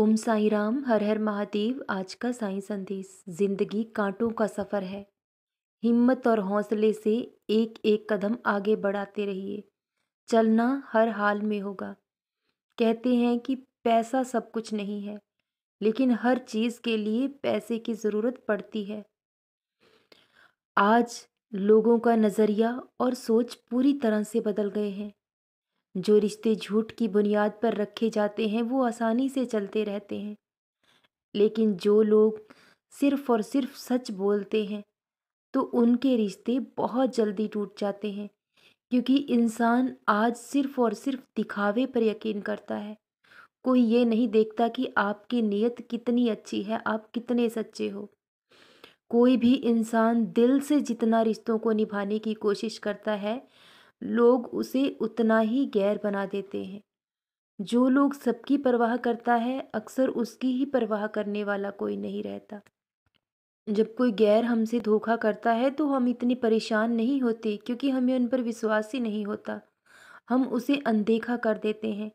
ओम साई राम हर हर महादेव आज का साई संदेश जिंदगी कांटों का सफ़र है हिम्मत और हौसले से एक एक कदम आगे बढ़ाते रहिए चलना हर हाल में होगा कहते हैं कि पैसा सब कुछ नहीं है लेकिन हर चीज़ के लिए पैसे की ज़रूरत पड़ती है आज लोगों का नज़रिया और सोच पूरी तरह से बदल गए हैं जो रिश्ते झूठ की बुनियाद पर रखे जाते हैं वो आसानी से चलते रहते हैं लेकिन जो लोग सिर्फ और सिर्फ सच बोलते हैं तो उनके रिश्ते बहुत जल्दी टूट जाते हैं क्योंकि इंसान आज सिर्फ और सिर्फ दिखावे पर यकीन करता है कोई ये नहीं देखता कि आपकी नीयत कितनी अच्छी है आप कितने सच्चे हो कोई भी इंसान दिल से जितना रिश्तों को निभाने की कोशिश करता है लोग उसे उतना ही गैर बना देते हैं जो लोग सबकी परवाह करता है अक्सर उसकी ही परवाह करने वाला कोई नहीं रहता जब कोई गैर हमसे धोखा करता है तो हम इतने परेशान नहीं होते क्योंकि हमें उन पर विश्वास ही नहीं होता हम उसे अनदेखा कर देते हैं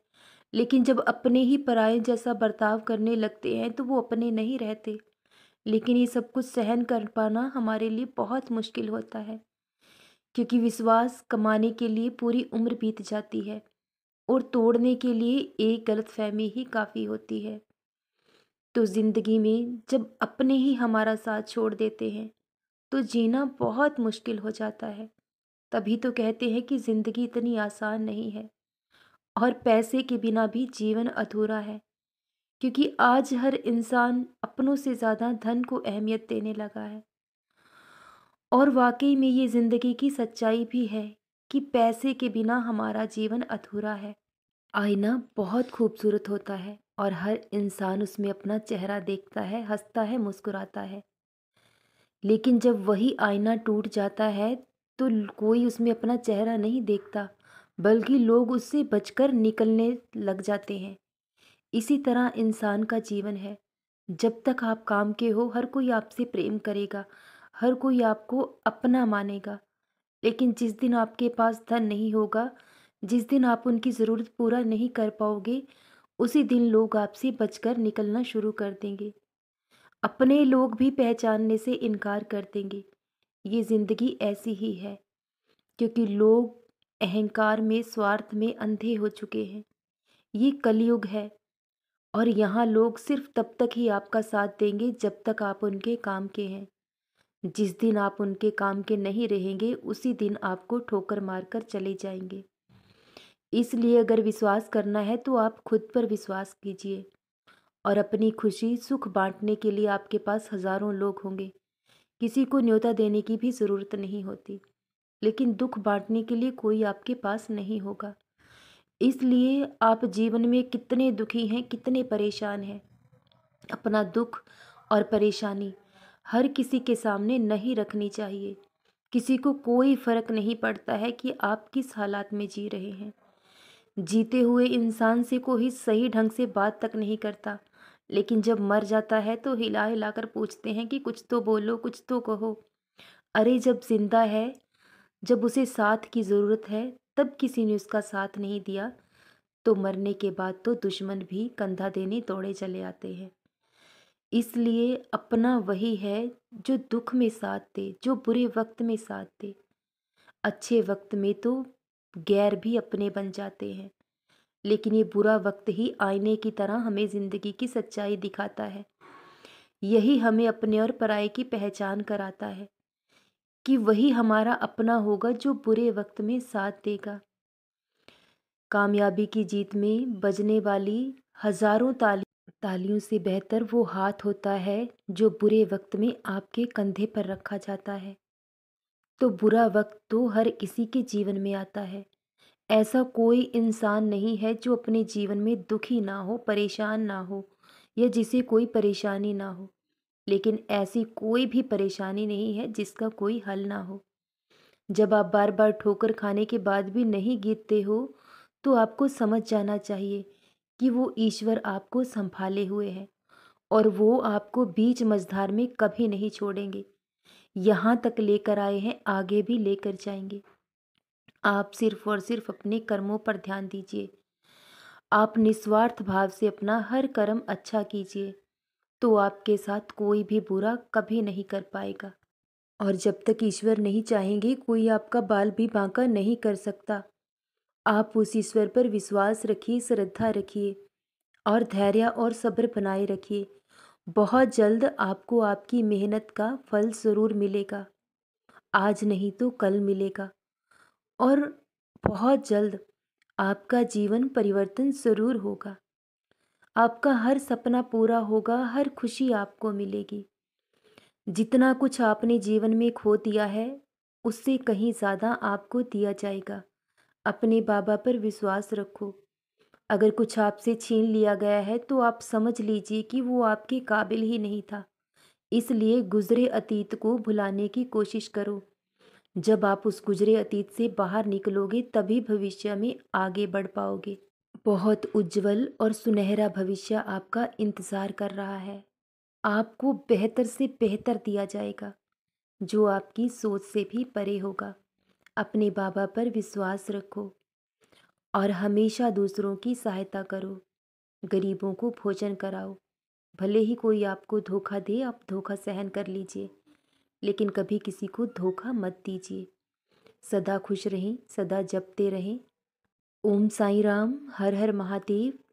लेकिन जब अपने ही पराये जैसा बर्ताव करने लगते हैं तो वो अपने नहीं रहते लेकिन ये सब कुछ सहन कर पाना हमारे लिए बहुत मुश्किल होता है क्योंकि विश्वास कमाने के लिए पूरी उम्र बीत जाती है और तोड़ने के लिए एक गलत फहमी ही काफ़ी होती है तो ज़िंदगी में जब अपने ही हमारा साथ छोड़ देते हैं तो जीना बहुत मुश्किल हो जाता है तभी तो कहते हैं कि ज़िंदगी इतनी आसान नहीं है और पैसे के बिना भी जीवन अधूरा है क्योंकि आज हर इंसान अपनों से ज़्यादा धन को अहमियत देने लगा है और वाकई में ये ज़िंदगी की सच्चाई भी है कि पैसे के बिना हमारा जीवन अधूरा है आईना बहुत खूबसूरत होता है और हर इंसान उसमें अपना चेहरा देखता है हंसता है मुस्कुराता है लेकिन जब वही आईना टूट जाता है तो कोई उसमें अपना चेहरा नहीं देखता बल्कि लोग उससे बचकर निकलने लग जाते हैं इसी तरह इंसान का जीवन है जब तक आप काम के हो हर कोई आपसे प्रेम करेगा हर कोई आपको अपना मानेगा लेकिन जिस दिन आपके पास धन नहीं होगा जिस दिन आप उनकी ज़रूरत पूरा नहीं कर पाओगे उसी दिन लोग आपसे बचकर निकलना शुरू कर देंगे अपने लोग भी पहचानने से इनकार कर देंगे ये ज़िंदगी ऐसी ही है क्योंकि लोग अहंकार में स्वार्थ में अंधे हो चुके हैं ये कलयुग है और यहाँ लोग सिर्फ तब तक ही आपका साथ देंगे जब तक आप उनके काम के हैं जिस दिन आप उनके काम के नहीं रहेंगे उसी दिन आपको ठोकर मारकर चले जाएंगे इसलिए अगर विश्वास करना है तो आप खुद पर विश्वास कीजिए और अपनी खुशी सुख बांटने के लिए आपके पास हज़ारों लोग होंगे किसी को न्योता देने की भी ज़रूरत नहीं होती लेकिन दुख बांटने के लिए कोई आपके पास नहीं होगा इसलिए आप जीवन में कितने दुखी हैं कितने परेशान हैं अपना दुख और परेशानी हर किसी के सामने नहीं रखनी चाहिए किसी को कोई फ़र्क नहीं पड़ता है कि आप किस हालात में जी रहे हैं जीते हुए इंसान से कोई सही ढंग से बात तक नहीं करता लेकिन जब मर जाता है तो हिला हिला कर पूछते हैं कि कुछ तो बोलो कुछ तो कहो अरे जब जिंदा है जब उसे साथ की ज़रूरत है तब किसी ने उसका साथ नहीं दिया तो मरने के बाद तो दुश्मन भी कंधा देने दौड़े चले आते हैं इसलिए अपना वही है जो दुख में साथ दे जो बुरे वक्त में साथ दे अच्छे वक्त में तो गैर भी अपने बन जाते हैं लेकिन ये बुरा वक्त ही आईने की तरह हमें ज़िंदगी की सच्चाई दिखाता है यही हमें अपने और पराए की पहचान कराता है कि वही हमारा अपना होगा जो बुरे वक्त में साथ देगा कामयाबी की जीत में बजने वाली हज़ारों ताली तालियों से बेहतर वो हाथ होता है जो बुरे वक्त में आपके कंधे पर रखा जाता है तो बुरा वक्त तो हर किसी के जीवन में आता है ऐसा कोई इंसान नहीं है जो अपने जीवन में दुखी ना हो परेशान ना हो या जिसे कोई परेशानी ना हो लेकिन ऐसी कोई भी परेशानी नहीं है जिसका कोई हल ना हो जब आप बार बार ठोकर खाने के बाद भी नहीं गिरते हो तो आपको समझ जाना चाहिए कि वो ईश्वर आपको संभाले हुए हैं और वो आपको बीच मझधार में कभी नहीं छोड़ेंगे यहाँ तक लेकर आए हैं आगे भी लेकर जाएंगे आप सिर्फ और सिर्फ अपने कर्मों पर ध्यान दीजिए आप निस्वार्थ भाव से अपना हर कर्म अच्छा कीजिए तो आपके साथ कोई भी बुरा कभी नहीं कर पाएगा और जब तक ईश्वर नहीं चाहेंगे कोई आपका बाल भी बांका नहीं कर सकता आप उस ईश्वर पर विश्वास रखिए श्रद्धा रखिए और धैर्य और सब्र बनाए रखिए बहुत जल्द आपको आपकी मेहनत का फल ज़रूर मिलेगा आज नहीं तो कल मिलेगा और बहुत जल्द आपका जीवन परिवर्तन ज़रूर होगा आपका हर सपना पूरा होगा हर खुशी आपको मिलेगी जितना कुछ आपने जीवन में खो दिया है उससे कहीं ज़्यादा आपको दिया जाएगा अपने बाबा पर विश्वास रखो अगर कुछ आपसे छीन लिया गया है तो आप समझ लीजिए कि वो आपके काबिल ही नहीं था इसलिए गुजरे अतीत को भुलाने की कोशिश करो जब आप उस गुजरे अतीत से बाहर निकलोगे तभी भविष्य में आगे बढ़ पाओगे बहुत उज्जवल और सुनहरा भविष्य आपका इंतज़ार कर रहा है आपको बेहतर से बेहतर दिया जाएगा जो आपकी सोच से भी परे होगा अपने बाबा पर विश्वास रखो और हमेशा दूसरों की सहायता करो गरीबों को भोजन कराओ भले ही कोई आपको धोखा दे आप धोखा सहन कर लीजिए लेकिन कभी किसी को धोखा मत दीजिए सदा खुश रहें सदा जपते रहें ओम साई राम हर हर महादेव